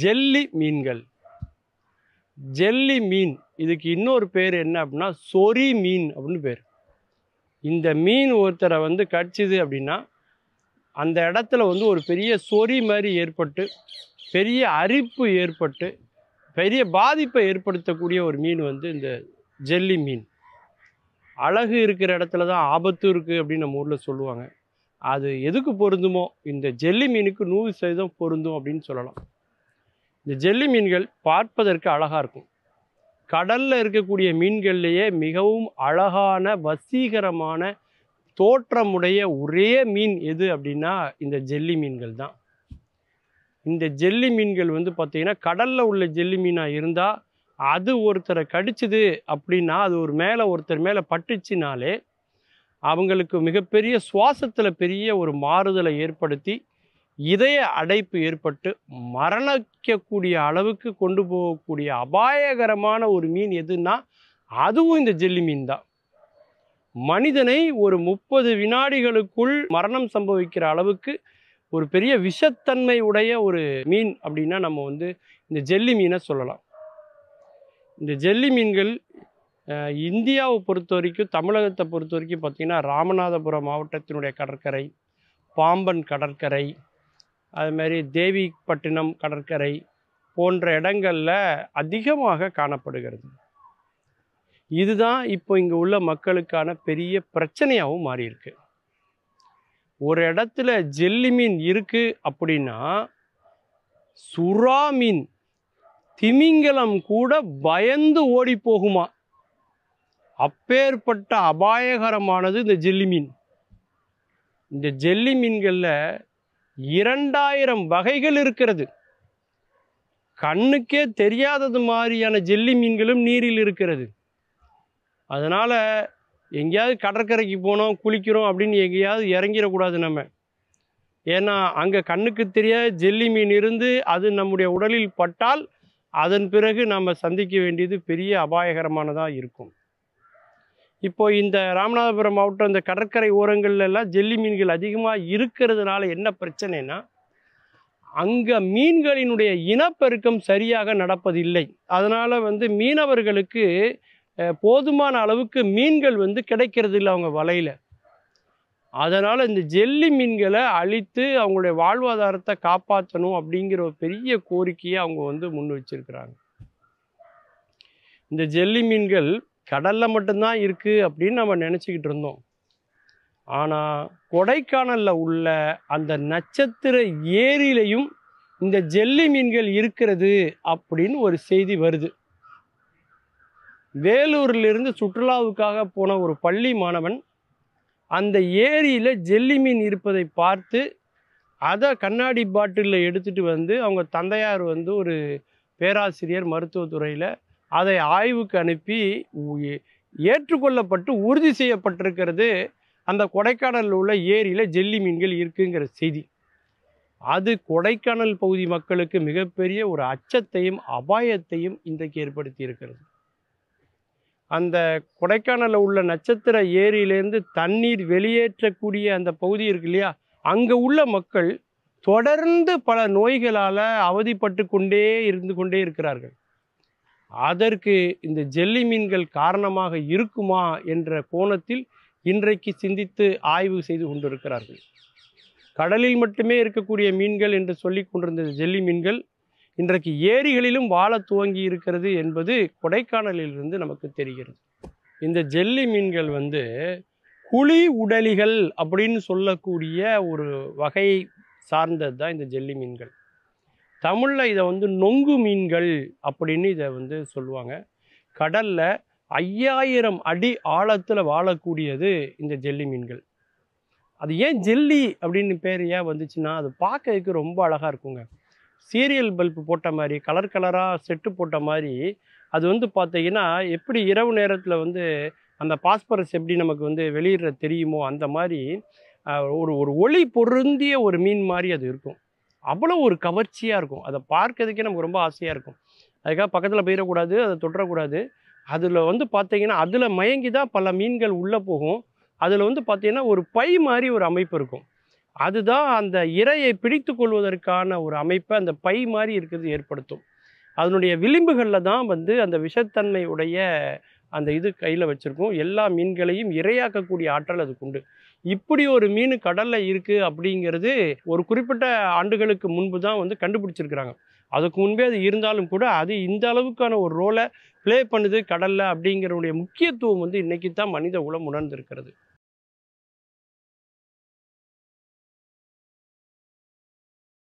jelly மீன்கள் jelly மீன் இதுக்கு இன்னொரு பேர் என்ன அப்படின்னா சொரி மீன் அப்படின்னு பேர் இந்த மீன் ஒருத்தரை வந்து கடிச்சிது அப்படின்னா அந்த இடத்துல வந்து ஒரு பெரிய சொறி மாதிரி ஏற்பட்டு பெரிய அரிப்பு ஏற்பட்டு பெரிய பாதிப்பை ஏற்படுத்தக்கூடிய ஒரு மீன் வந்து இந்த ஜெல்லி மீன் அழகு இருக்கிற இடத்துல தான் ஆபத்து இருக்குது அப்படின்னு நம்ம ஊரில் சொல்லுவாங்க அது எதுக்கு பொருந்துமோ இந்த ஜெல்லி மீனுக்கு நூறு சதவீதம் பொருந்தும் அப்படின்னு சொல்லலாம் இந்த ஜெல்லி மீன்கள் பார்ப்பதற்கு அழகாக இருக்கும் கடலில் இருக்கக்கூடிய மீன்கள்லேயே மிகவும் அழகான வசீகரமான தோற்றமுடைய ஒரே மீன் எது அப்படின்னா இந்த ஜெல்லி மீன்கள் தான் இந்த ஜெல்லி மீன்கள் வந்து பார்த்திங்கன்னா கடலில் உள்ள ஜெல்லி மீனாக இருந்தால் அது ஒருத்தரை கடிச்சிது அப்படின்னா அது ஒரு மேலே ஒருத்தர் மேலே பட்டுச்சினாலே அவங்களுக்கு மிகப்பெரிய சுவாசத்தில் பெரிய ஒரு மாறுதலை ஏற்படுத்தி இதய அடைப்பு ஏற்பட்டு மரணிக்கக்கூடிய அளவுக்கு கொண்டு போகக்கூடிய அபாயகரமான ஒரு மீன் எதுன்னா அதுவும் இந்த ஜெல்லி மீன் தான் மனிதனை ஒரு முப்பது வினாடிகளுக்குள் மரணம் சம்பவிக்கிற அளவுக்கு ஒரு பெரிய விஷத்தன்மை உடைய ஒரு மீன் அப்படின்னா நம்ம வந்து இந்த ஜெல்லி மீனை சொல்லலாம் இந்த ஜெல்லி மீன்கள் இந்தியாவை பொறுத்த வரைக்கும் தமிழகத்தை பொறுத்த வரைக்கும் பார்த்திங்கன்னா ராமநாதபுரம் மாவட்டத்தினுடைய கடற்கரை பாம்பன் கடற்கரை அதுமாரி தேவிப்பட்டினம் கடற்கரை போன்ற இடங்களில் அதிகமாக காணப்படுகிறது இதுதான் இப்போ இங்கே உள்ள மக்களுக்கான பெரிய பிரச்சனையாகவும் மாறியிருக்கு ஒரு இடத்துல ஜெல்லி மீன் இருக்குது அப்படின்னா சுறா மீன் திமிங்கலம் கூட பயந்து ஓடி போகுமா அப்பேற்பட்ட அபாயகரமானது இந்த ஜெல்லி மீன் இந்த ஜெல்லி மீன்களில் இரண்டாயிரம் வகைகள் இருக்கிறது கண்ணுக்கே தெரியாதது மாதிரியான ஜெல்லி மீன்களும் நீரில் இருக்கிறது அதனால் எங்கேயாவது கடற்கரைக்கு போனோம் குளிக்கிறோம் அப்படின்னு எங்கேயாவது இறங்கிடக்கூடாது நம்ம ஏன்னா அங்கே கண்ணுக்கு தெரியாத ஜெல்லி மீன் இருந்து அது நம்முடைய உடலில் பட்டால் அதன் பிறகு நம்ம சந்திக்க வேண்டியது பெரிய அபாயகரமானதாக இருக்கும் இப்போது இந்த ராமநாதபுரம் மாவட்டம் இந்த கடற்கரை ஓரங்கள்ல எல்லாம் ஜெல்லி மீன்கள் அதிகமாக இருக்கிறதுனால என்ன பிரச்சனைனா அங்கே மீன்களினுடைய இனப்பெருக்கம் சரியாக நடப்பதில்லை அதனால் வந்து மீனவர்களுக்கு போதுமான அளவுக்கு மீன்கள் வந்து கிடைக்கிறது இல்லை அவங்க வலையில் அதனால் இந்த ஜெல்லி மீன்களை அழித்து அவங்களுடைய வாழ்வாதாரத்தை காப்பாற்றணும் அப்படிங்கிற ஒரு பெரிய கோரிக்கையை அவங்க வந்து முன் வச்சிருக்கிறாங்க இந்த ஜெல்லி மீன்கள் கடலில் மட்டும்தான் இருக்குது அப்படின்னு நம்ம நினச்சிக்கிட்டு இருந்தோம் ஆனால் கொடைக்கானலில் உள்ள அந்த நட்சத்திர ஏரியிலையும் இந்த ஜெல்லி மீன்கள் இருக்கிறது அப்படின்னு ஒரு செய்தி வருது வேலூர்லேருந்து சுற்றுலாவுக்காக போன ஒரு பள்ளி மாணவன் அந்த ஏரியில் ஜெல்லி மீன் இருப்பதை பார்த்து அதை கண்ணாடி பாட்டிலில் எடுத்துகிட்டு வந்து அவங்க தந்தையார் வந்து ஒரு பேராசிரியர் மருத்துவத்துறையில் அதை ஆய்வுக்கு அனுப்பி ஏற்றுக்கொள்ளப்பட்டு உறுதி செய்யப்பட்டிருக்கிறது அந்த கொடைக்கானலில் உள்ள ஏரியில் ஜெல்லி மீன்கள் இருக்குங்கிற செய்தி அது கொடைக்கானல் பகுதி மக்களுக்கு மிகப்பெரிய ஒரு அச்சத்தையும் அபாயத்தையும் இன்றைக்கு ஏற்படுத்தி இருக்கிறது அந்த கொடைக்கானலில் உள்ள நட்சத்திர ஏரியிலேருந்து தண்ணீர் வெளியேற்றக்கூடிய அந்த பகுதி இருக்கு இல்லையா அங்கே உள்ள மக்கள் தொடர்ந்து பல நோய்களால் அவதிப்பட்டு கொண்டே இருந்து கொண்டே இருக்கிறார்கள் அதற்கு இந்த ஜெல்லி மீன்கள் காரணமாக இருக்குமா என்ற கோணத்தில் இன்றைக்கு சிந்தித்து ஆய்வு செய்து கொண்டிருக்கிறார்கள் கடலில் மட்டுமே இருக்கக்கூடிய மீன்கள் என்று சொல்லி கொண்டிருந்த ஜெல்லி மீன்கள் இன்றைக்கு ஏரிகளிலும் வாழ துவங்கி இருக்கிறது என்பது கொடைக்கானலிலிருந்து நமக்கு தெரிகிறது இந்த ஜெல்லி மீன்கள் வந்து குழி உடலிகள் அப்படின்னு சொல்லக்கூடிய ஒரு வகை சார்ந்தது தான் இந்த ஜெல்லி மீன்கள் தமிழில் இதை வந்து நொங்கு மீன்கள் அப்படின்னு இதை வந்து சொல்லுவாங்க கடலில் ஐயாயிரம் அடி ஆழத்தில் வாழக்கூடியது இந்த ஜெல்லி மீன்கள் அது ஏன் ஜெல்லி அப்படின்னு பேர் ஏன் வந்துச்சுன்னா அது பார்க்கறதுக்கு ரொம்ப அழகாக இருக்குங்க சீரியல் பல்ப் போட்ட மாதிரி கலர் கலராக செட்டு போட்ட மாதிரி அது வந்து பார்த்தீங்கன்னா எப்படி இரவு நேரத்தில் வந்து அந்த பாஸ்பரஸ் எப்படி நமக்கு வந்து வெளியிடுற தெரியுமோ அந்த மாதிரி ஒரு ஒரு ஒளி பொருந்திய ஒரு மீன் மாதிரி அது இருக்கும் அவ்வளோ ஒரு கவர்ச்சியாக இருக்கும் அதை பார்க்கறதுக்கே நமக்கு ரொம்ப ஆசையாக இருக்கும் அதுக்காக பக்கத்தில் போயிடக்கூடாது அதை தொடரக்கூடாது அதில் வந்து பார்த்தீங்கன்னா அதில் மயங்கி தான் பல மீன்கள் உள்ளே போகும் அதில் வந்து பார்த்திங்கன்னா ஒரு பை மாதிரி ஒரு அமைப்பு இருக்கும் அதுதான் அந்த இரையை பிடித்து கொள்வதற்கான ஒரு அமைப்பை அந்த பை மாதிரி இருக்கிறது ஏற்படுத்தும் அதனுடைய விளிம்புகளில் தான் வந்து அந்த விஷத்தன்மையுடைய அந்த இது கையில் வச்சுருக்கோம் எல்லா மீன்களையும் இரையாக்கக்கூடிய ஆற்றல் அதுக்கு உண்டு இப்படி ஒரு மீன் கடலில் இருக்குது அப்படிங்கிறது ஒரு குறிப்பிட்ட ஆண்டுகளுக்கு முன்பு தான் வந்து கண்டுபிடிச்சிருக்கிறாங்க அதுக்கு முன்பே அது இருந்தாலும் கூட அது இந்த அளவுக்கான ஒரு ரோலை ப்ளே பண்ணுது கடலில் அப்படிங்கிறவுடைய முக்கியத்துவம் வந்து இன்றைக்கி தான் மனித உலம் உணர்ந்திருக்கிறது